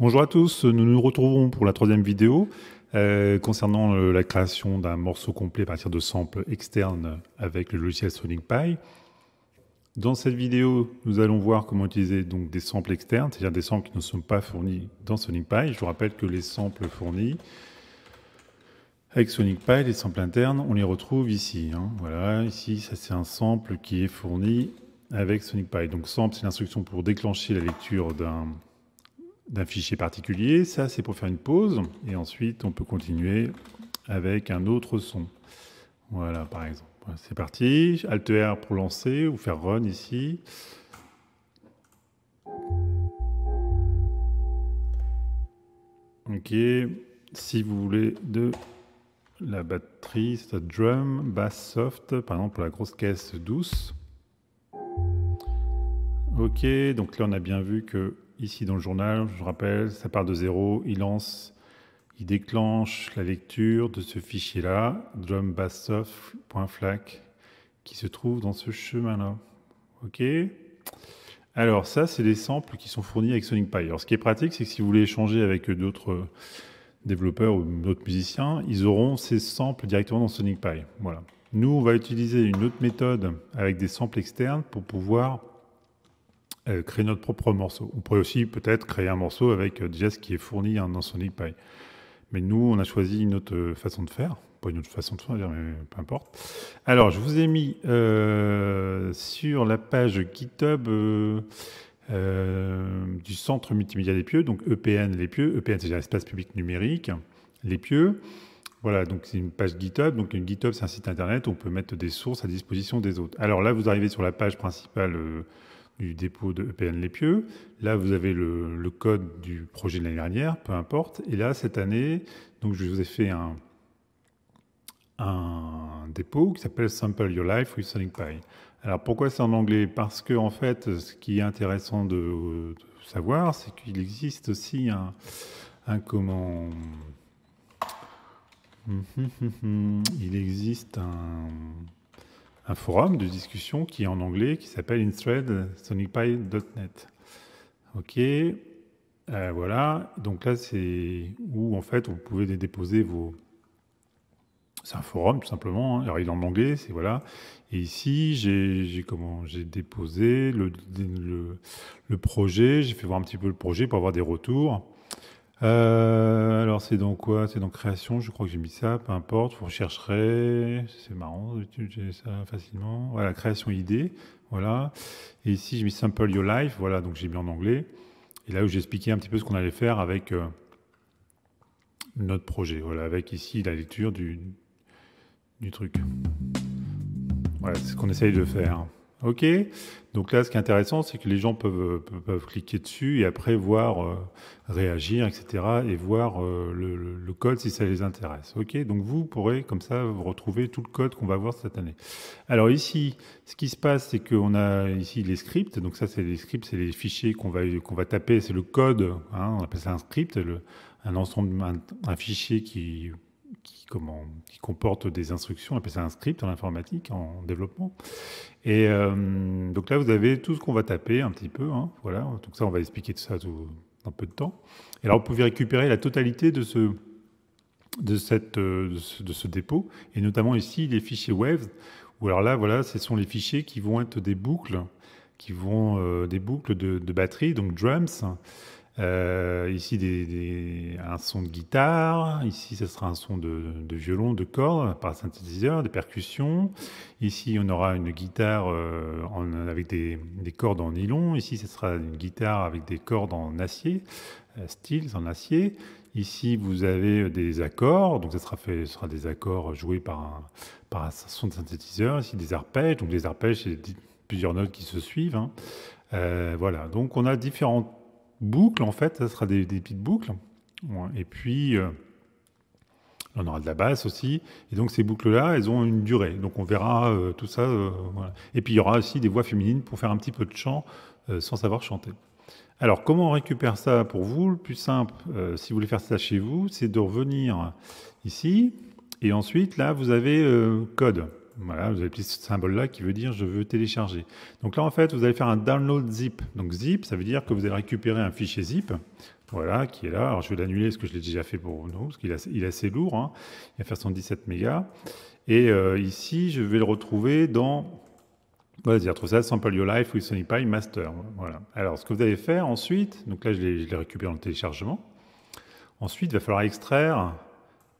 Bonjour à tous, nous nous retrouvons pour la troisième vidéo euh, concernant euh, la création d'un morceau complet à partir de samples externes avec le logiciel Sonic Pi. Dans cette vidéo, nous allons voir comment utiliser donc des samples externes, c'est-à-dire des samples qui ne sont pas fournis dans Sonic Pi. Je vous rappelle que les samples fournis avec Sonic Pi, les samples internes, on les retrouve ici. Hein. Voilà, ici, ça c'est un sample qui est fourni avec Sonic Pi. Donc sample, c'est l'instruction pour déclencher la lecture d'un d'un fichier particulier. Ça, c'est pour faire une pause. Et ensuite, on peut continuer avec un autre son. Voilà, par exemple. C'est parti. Alt e R pour lancer ou faire run ici. Ok. Si vous voulez de la batterie, c'est drum, bass soft, par exemple pour la grosse caisse douce. Ok, donc là on a bien vu que ici dans le journal. Je rappelle, ça part de zéro. Il lance, il déclenche la lecture de ce fichier-là, drum-bass-soft.flac, qui se trouve dans ce chemin-là. OK Alors, ça, c'est des samples qui sont fournis avec Sonic Pi. Alors, ce qui est pratique, c'est que si vous voulez échanger avec d'autres développeurs ou d'autres musiciens, ils auront ces samples directement dans Sonic Pi. Voilà. Nous, on va utiliser une autre méthode avec des samples externes pour pouvoir euh, créer notre propre morceau. On pourrait aussi peut-être créer un morceau avec euh, jazz qui est fourni dans Sonic Pie. Mais nous, on a choisi une autre euh, façon de faire. Pas une autre façon de faire, mais peu importe. Alors, je vous ai mis sur la page GitHub du Centre Multimédia des Pieux, donc EPN Les Pieux. EPN, c'est l'espace public numérique. Les Pieux. Voilà, donc c'est une page GitHub. Donc une GitHub, c'est un site internet où on peut mettre des sources à disposition des autres. Alors là, vous arrivez sur la page principale du dépôt de EPN pieux. Là, vous avez le, code du projet de l'année dernière, peu importe. Et là, cette année, donc je vous ai fait un, dépôt qui s'appelle Sample Your Life with Sonic Alors pourquoi c'est en anglais Parce que en fait, ce qui est intéressant de, savoir, c'est qu'il existe aussi un comment. Hum, hum, hum, Il existe un un forum de discussion qui est en anglais, qui s'appelle inthread Ok, euh, voilà. Donc là, c'est où en fait vous pouvez déposer vos. C'est un forum tout simplement. Hein. Alors il est en anglais, c'est voilà. Et ici, j'ai comment J'ai déposé le, le, le projet. J'ai fait voir un petit peu le projet pour avoir des retours. Euh, alors, c'est dans quoi C'est dans création, je crois que j'ai mis ça, peu importe, vous rechercherez, c'est marrant, j'ai ça facilement. Voilà, création idée, voilà. Et ici, j'ai mis simple Your Life, voilà, donc j'ai mis en anglais. Et là où j'expliquais un petit peu ce qu'on allait faire avec euh, notre projet, voilà, avec ici la lecture du, du truc. Voilà, c'est ce qu'on essaye de faire. OK Donc là, ce qui est intéressant, c'est que les gens peuvent, cliquer dessus et après voir, euh, réagir, etc. et voir euh, le, code si ça les intéresse. OK Donc vous pourrez comme ça vous retrouver tout le code qu'on va voir cette année. Alors ici, ce qui se passe, c'est qu'on a ici les scripts. Donc ça, c'est les scripts, c'est les fichiers qu'on va, qu'on va taper. C'est le code, hein, on appelle ça un script, un ensemble, un fichier qui qui, comporte des instructions, on appelle ça un script en informatique, en développement. Et euh, donc là, vous avez tout ce qu'on va taper un petit peu. Hein, voilà, donc ça, on va expliquer tout ça dans un peu de temps. Et alors, vous pouvez récupérer la totalité de ce, de, cette, euh, de ce, dépôt, et notamment ici les fichiers Waves, Ou alors là, voilà, ce sont les fichiers qui vont être des boucles, qui vont euh, des boucles de, de batterie, donc drums. Euh, ici, des, un son de guitare. Ici, ce sera un son de, violon, de cordes par synthétiseur, des percussions. Ici, on aura une guitare euh, avec des, cordes en nylon. Ici, ce sera une guitare avec des cordes en acier, euh, styles en acier. Ici, vous avez des accords, donc ça sera, fait, ce sera des accords joués par un, par son de synthétiseur. Ici, des arpèges, donc des arpèges, c'est plusieurs notes qui se suivent. Hein. voilà, donc on a différentes boucles, en fait, ça sera des, petites boucles. Et puis, euh, on aura de la basse aussi. Et donc, ces boucles-là, elles ont une durée. Donc, on verra euh, tout ça. Euh, Et puis, il y aura aussi des voix féminines pour faire un petit peu de chant sans savoir chanter. Alors, comment on récupère ça pour vous Le plus simple, si vous voulez faire ça chez vous, c'est de revenir ici. Et ensuite, là, vous avez code voilà, vous avez ce symbole-là qui veut dire je veux télécharger. Donc là, en fait, vous allez faire un download zip. Donc zip, ça veut dire que vous allez récupérer un fichier zip, voilà, qui est là. Alors je vais l'annuler parce que je l'ai déjà fait pour nous, parce qu'il est assez lourd. Hein. Il va faire 117 mégas. Et euh, ici, je vais le retrouver dans voilà, y ça Sample Your Life with Sony Pie Master. Voilà. Alors, ce que vous allez faire ensuite, donc là, je l'ai récupéré dans le téléchargement. Ensuite, il va falloir extraire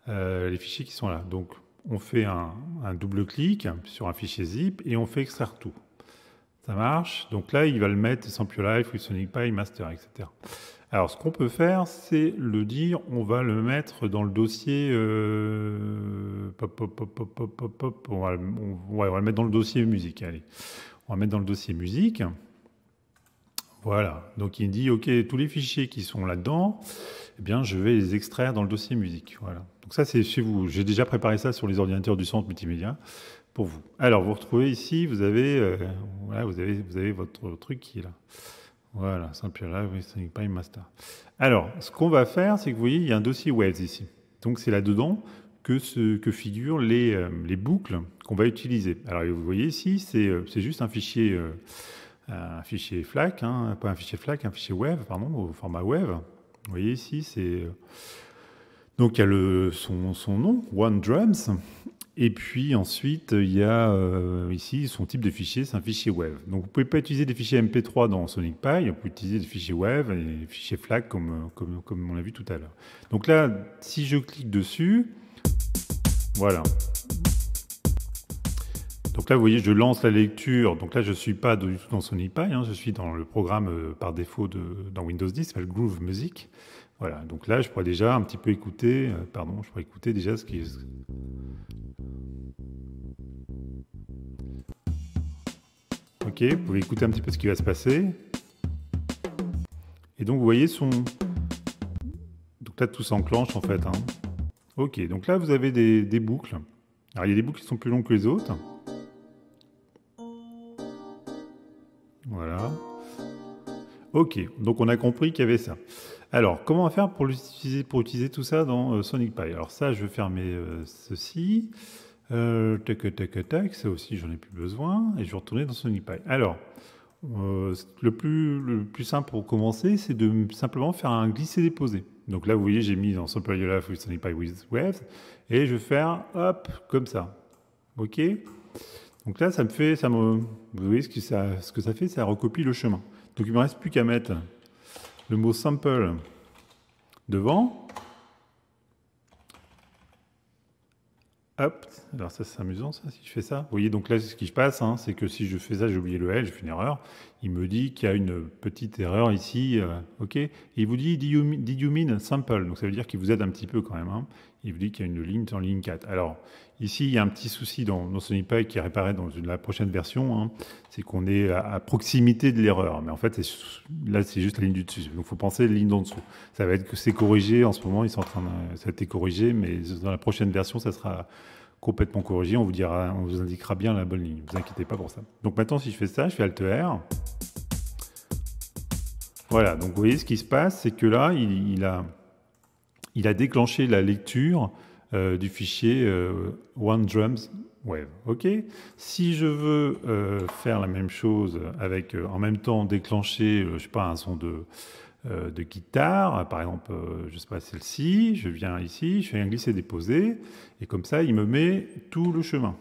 euh, les fichiers qui sont là. Donc, on fait un, double clic sur un fichier zip et on fait extraire tout. Ça marche. Donc là, il va le mettre sonic WilsonIPy, Master, etc. Alors, ce qu'on peut faire, c'est le dire, on va le mettre dans le dossier. Euh, pop, pop, pop, on, va, on, va, le mettre dans le dossier musique. Allez, on va le mettre dans le dossier musique. Voilà. Donc, il dit, OK, tous les fichiers qui sont là-dedans, eh bien, je vais les extraire dans le dossier musique. Voilà ça, c'est chez vous. J'ai déjà préparé ça sur les ordinateurs du centre multimédia pour vous. Alors, vous retrouvez ici, vous avez, euh, voilà, vous avez, vous avez votre truc qui est là. Voilà, simple là, oui, c'est pas une master. Alors, ce qu'on va faire, c'est que vous voyez, il y a un dossier Waves ici. Donc, c'est là-dedans que, ce, que figurent les, euh, les boucles qu'on va utiliser. Alors, vous voyez ici, c'est, euh, c'est juste un fichier, un fichier FLAC, hein, pas un fichier FLAC, un fichier Wave, pardon, au format Web. Vous voyez ici, c'est donc il y a son, nom, One Drums. Et puis ensuite, il y a euh, ici son type de fichier, c'est un fichier WAV. Donc vous ne pouvez pas utiliser des fichiers MP3 dans Sonic Pi, on peut utiliser des fichiers WAV et des fichiers FLAC euh, comme, on l'a vu tout à l'heure. Donc là, si je clique dessus, voilà. Donc là, vous voyez, je lance la lecture. Donc là, je ne suis pas du tout dans Sonic Pi, hein, je suis dans le programme euh, par défaut dans Windows 10, c'est s'appelle Groove Music. Voilà, donc là, je pourrais déjà un petit peu écouter, euh, pardon, je pourrais écouter déjà ce qui Ok, vous pouvez écouter un petit peu ce qui va se passer. Et donc, vous voyez son... Donc là, tout s'enclenche en fait. Hein. Ok, donc là, vous avez des, des boucles. Alors, il y a des boucles qui sont plus longues que les autres. Voilà. Ok, donc on a compris qu'il y avait ça. Alors, comment faire pour, utiliser, tout ça dans euh, Sonic Pi Alors ça, je vais fermer euh, ceci. Euh, tac, tac, tac, ça aussi, j'en ai plus besoin. Et je vais retourner dans Sonic Pi. Alors, le, plus, simple pour commencer, c'est de simplement faire un glisser-déposer. Donc là, vous voyez, j'ai mis dans Sample with Sonic Pi with Waves. Et je vais faire, hop, comme ça. OK Donc là, ça me fait, ça me, vous voyez ce que ça, ce que ça fait, ça recopie le chemin. Donc il ne me reste plus qu'à mettre le mot sample devant. Hop, alors ça c'est amusant ça, si je fais ça. Vous voyez, donc là ce qui se passe, hein, c'est que si je fais ça, j'ai oublié le L, j'ai une erreur. Il me dit qu'il y a une petite erreur ici, euh, ok. il vous dit, did you, mean sample Donc ça veut dire qu'il vous aide un petit peu quand même. Hein. Il vous dit qu'il y a une ligne sur ligne 4. Alors, Ici, il y a un petit souci dans, dans SonyPy qui réparait dans la prochaine version, hein. c'est qu'on est à, proximité de l'erreur. Mais en fait, là, c'est juste la ligne du dessus. Donc, il faut penser à la ligne d'en dessous. Ça va être que c'est corrigé. En ce moment, ils sont en train de, ça a été corrigé, mais dans la prochaine version, ça sera complètement corrigé. On vous, dira, on vous indiquera bien la bonne ligne. Ne vous inquiétez pas pour ça. Donc, maintenant, si je fais ça, je fais Alt-R. Voilà. Donc, vous voyez, ce qui se passe, c'est que là, a, il a déclenché la lecture euh, du fichier euh, one drums wave. Ok. Si je veux euh, faire la même chose avec en même temps déclencher, je sais pas, un son de de guitare, par exemple, je sais pas celle-ci, je viens ici, je fais un glisser-déposer, et comme ça, il me met tout le chemin.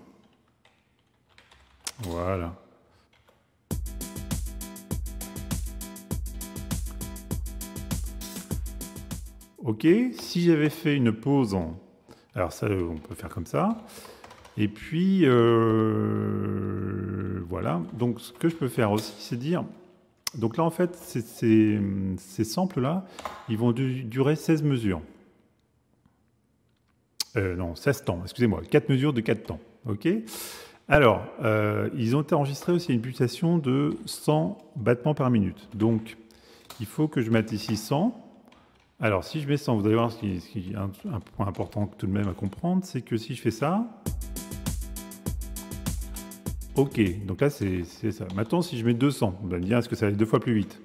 Voilà. Ok, si j'avais fait une pause en alors ça, on peut faire comme ça. Et puis, euh, voilà. Donc, ce que je peux faire aussi, c'est dire... Donc là, en fait, ces, samples-là, ils vont durer 16 mesures. Euh, non, 16 temps, excusez-moi. 4 mesures de 4 temps. OK Alors, euh, ils ont été enregistrés aussi à une pulsation de 100 battements par minute. Donc, il faut que je mette ici 100. Alors, si je mets 100, vous allez voir ce qui, est un, point important tout de même à comprendre, c'est que si je fais ça, ok, donc là c'est ça. Maintenant, si je mets 200, on va dire, est-ce que ça va être deux fois plus vite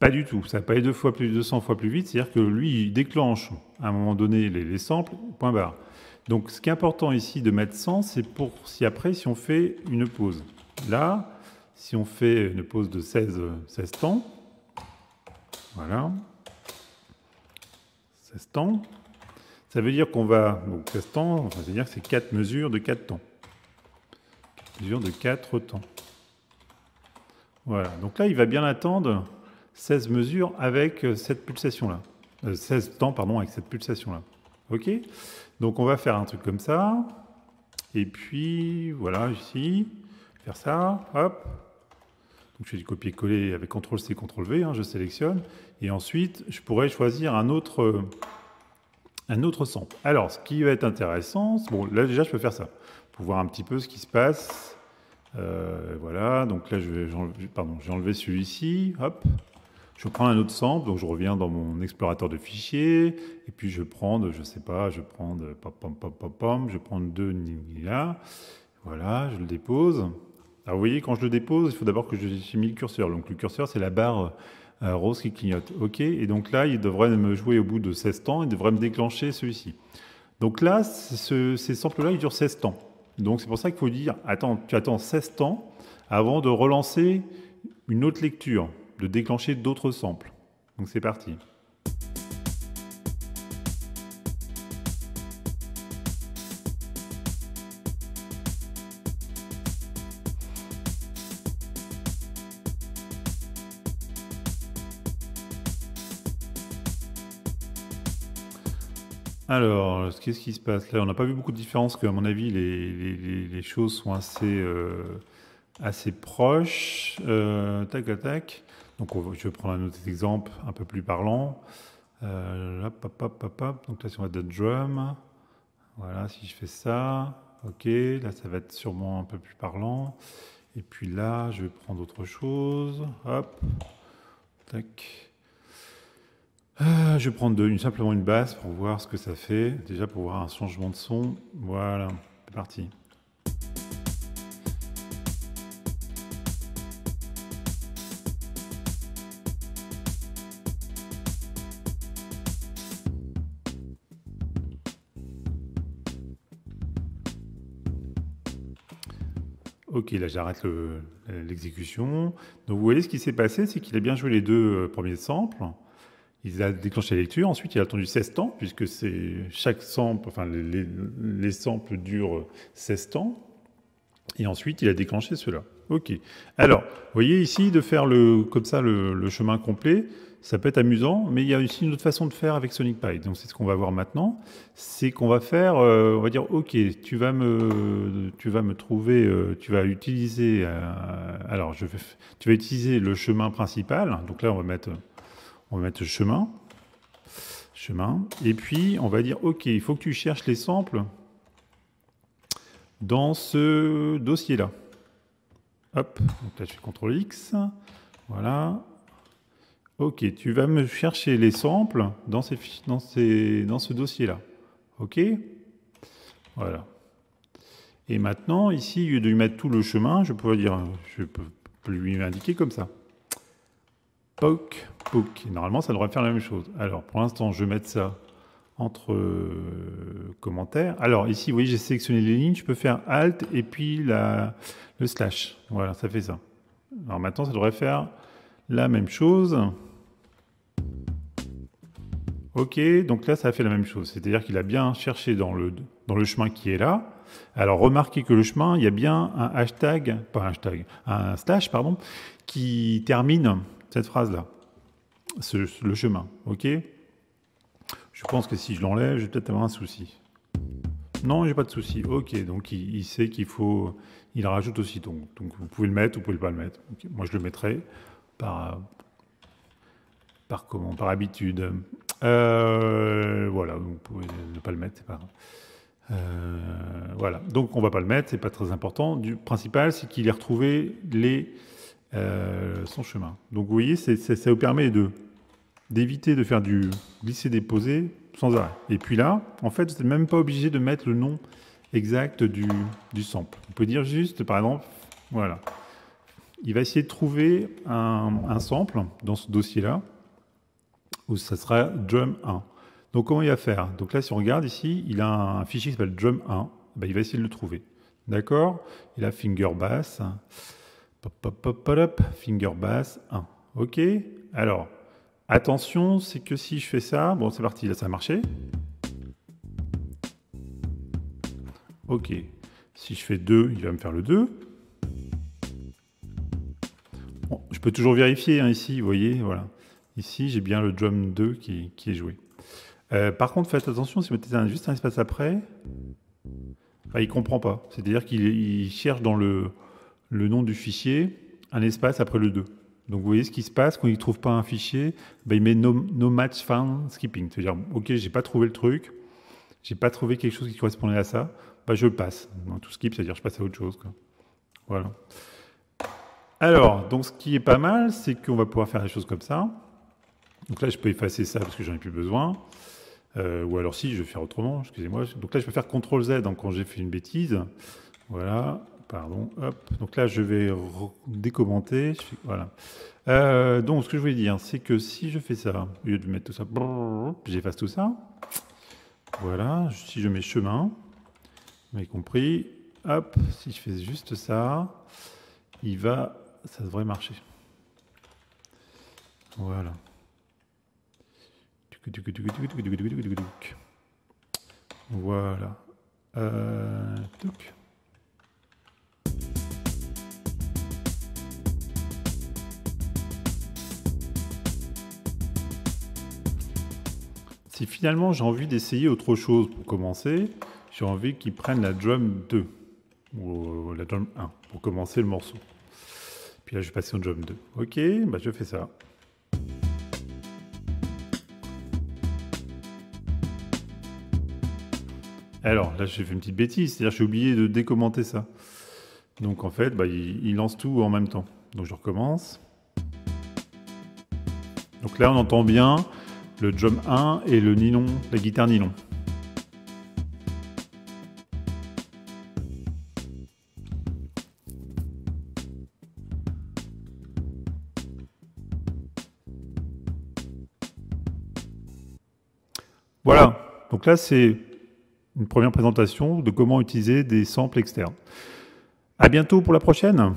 Pas du tout, ça va pas être deux fois plus, 200 fois plus vite, c'est-à-dire que lui, il déclenche à un moment donné les, les samples, point barre. Donc, ce qui est important ici de mettre 100, c'est pour si après, si on fait une pause. Là, si on fait une pause de 16, 16 temps, voilà. 16 temps, Ça veut dire qu'on va. Donc, temps, enfin, ça veut dire que c'est 4 mesures de 4 temps. 4 mesures de 4 temps. Voilà. Donc là, il va bien attendre 16 mesures avec euh, cette pulsation-là. 16 euh, temps, pardon, avec cette pulsation-là. OK Donc on va faire un truc comme ça. Et puis, voilà, ici. Faire ça. Hop je fais copier-coller avec CTRL-C, CTRL-V, je sélectionne, et ensuite je pourrais choisir un autre, un autre sample. Alors, ce qui va être intéressant, bon, là déjà je peux faire ça, pour voir un petit peu ce qui se passe. voilà, donc là je vais, j'ai enlevé celui-ci, hop, je prends un autre sample, donc je reviens dans mon explorateur de fichiers, et puis je prends, je sais pas, je prends, de, pom, pom, je prends deux là, voilà, je le dépose. Alors vous voyez, quand je le dépose, il faut d'abord que je mis le curseur. Donc le curseur, c'est la barre euh, rose qui clignote. OK, et donc là, il devrait me jouer au bout de 16 temps, il devrait me déclencher celui-ci. Donc là, ces samples-là, ils durent 16 temps. Donc c'est pour ça qu'il faut dire, attends, tu attends 16 temps avant de relancer une autre lecture, de déclencher d'autres samples. Donc c'est parti. Alors, qu'est-ce qui se passe là On n'a pas vu beaucoup de différence, que, à mon avis, les, choses sont assez, euh, assez proches. Euh, tac, tac, tac. Donc, je vais prendre un autre exemple un peu plus parlant. Euh, Donc là, si on va de drum, voilà, si je fais ça, ok, là, ça va être sûrement un peu plus parlant. Et puis là, je vais prendre autre chose. Hop, tac. Euh, je vais prendre simplement une basse pour voir ce que ça fait. Déjà pour voir un changement de son. Voilà, c'est parti. Ok, là j'arrête l'exécution. Donc vous voyez ce qui s'est passé, c'est qu'il a bien joué les deux euh, premiers samples. Il a déclenché la lecture, ensuite il a attendu 16 temps, puisque c'est chaque sample, enfin les, samples durent 16 temps, et ensuite il a déclenché cela. Ok. Alors, vous voyez ici de faire le, comme ça le, chemin complet, ça peut être amusant, mais il y a aussi une autre façon de faire avec Sonic Pi. Donc c'est ce qu'on va voir maintenant, c'est qu'on va faire, euh, on va dire, ok, tu vas me, tu vas me trouver, euh, tu vas utiliser, euh, alors je tu vas utiliser le chemin principal. Donc là on va mettre on va mettre chemin. Chemin. Et puis, on va dire, OK, il faut que tu cherches les samples dans ce dossier-là. Hop, donc là je fais CTRL X, voilà. Ok, tu vas me chercher les samples dans, dans ce dossier-là. Ok Voilà. Et maintenant, ici, au lieu de lui mettre tout le chemin, je pourrais dire, je peux lui indiquer comme ça. Pok, pok. Normalement, ça devrait faire la même chose. Alors, pour l'instant, je vais mettre ça entre euh, commentaires. Alors, ici, vous voyez, j'ai sélectionné les lignes. Je peux faire Alt et puis le slash. Voilà, ça fait ça. Alors maintenant, ça devrait faire la même chose. Ok, donc là, ça a fait la même chose. C'est-à-dire qu'il a bien cherché dans le, dans le chemin qui est là. Alors remarquez que le chemin, il y a bien un hashtag, pas un hashtag, un slash, pardon, qui termine cette phrase-là, le chemin, ok Je pense que si je l'enlève, je vais peut-être avoir un souci. Non, j'ai pas de souci. Ok, donc il, sait qu'il faut, il rajoute aussi donc. Donc vous pouvez le mettre, vous pouvez pas le mettre. Moi je le mettrai par par comment, par habitude. Euh, voilà, vous pouvez ne pas le mettre, euh, voilà, donc on va pas le mettre, c'est pas très important. Du principal, c'est qu'il ait retrouvé les euh, son chemin. Donc vous voyez, ça vous permet de d'éviter de faire du glisser-déposer sans arrêt. Et puis là, en fait, vous n'êtes même pas obligé de mettre le nom exact du, du sample. On peut dire juste, par exemple, voilà, il va essayer de trouver un, sample dans ce dossier-là, où ça sera drum 1. Donc comment il va faire Donc là, si on regarde ici, il a un fichier qui s'appelle drum1, eh ben, il va essayer de le trouver. D'accord Il a finger bass. Pop, pop, pop, pop, finger bass, 1. OK Alors, attention, c'est que si je fais ça, bon, c'est parti, là, ça a marché. OK. Si je fais 2, il va me faire le 2. Bon, je peux toujours vérifier hein, ici, vous voyez, voilà. Ici, j'ai bien le drum 2 qui, est joué. Euh, par contre, faites attention, si vous mettez juste un espace après, il ne comprend pas. C'est-à-dire qu'il cherche dans le le nom du fichier, un espace après le 2. Donc vous voyez ce qui se passe quand il ne trouve pas un fichier, ben, il met no, match found skipping. C'est-à-dire, ok, je n'ai pas trouvé le truc, Je n'ai pas trouvé quelque chose qui correspondait à ça, ben, je le passe. tout skip, c'est-à-dire je passe à autre chose. Quoi. Voilà. Alors, donc ce qui est pas mal, c'est qu'on va pouvoir faire des choses comme ça. Donc là, je peux effacer ça parce que j'en ai plus besoin. Euh, ou alors si, je vais faire autrement, excusez-moi. Donc là, je peux faire CTRL Z quand j'ai fait une bêtise. Voilà, Pardon, hop. Donc là, je vais décommenter. Voilà. Euh, donc, ce que je voulais dire, c'est que si je fais ça, au lieu de mettre tout ça, j'efface tout ça. Voilà. Si je mets chemin, vous compris. Hop. Si je fais juste ça, il va, ça devrait marcher. Voilà. Voilà. Euh, si finalement j'ai envie d'essayer autre chose pour commencer, j'ai envie qu'ils prennent la drum 2 ou euh, la drum 1 pour commencer le morceau. Puis là, je vais passer au drum 2. Ok, bah je fais ça. Alors là, j'ai fait une petite bêtise, c'est-à-dire j'ai oublié de décommenter ça. Donc en fait, bah, il lance tout en même temps. Donc je recommence. Donc là, on entend bien le drum 1 et le nylon, la guitare nylon. Voilà, donc là c'est une première présentation de comment utiliser des samples externes. À bientôt pour la prochaine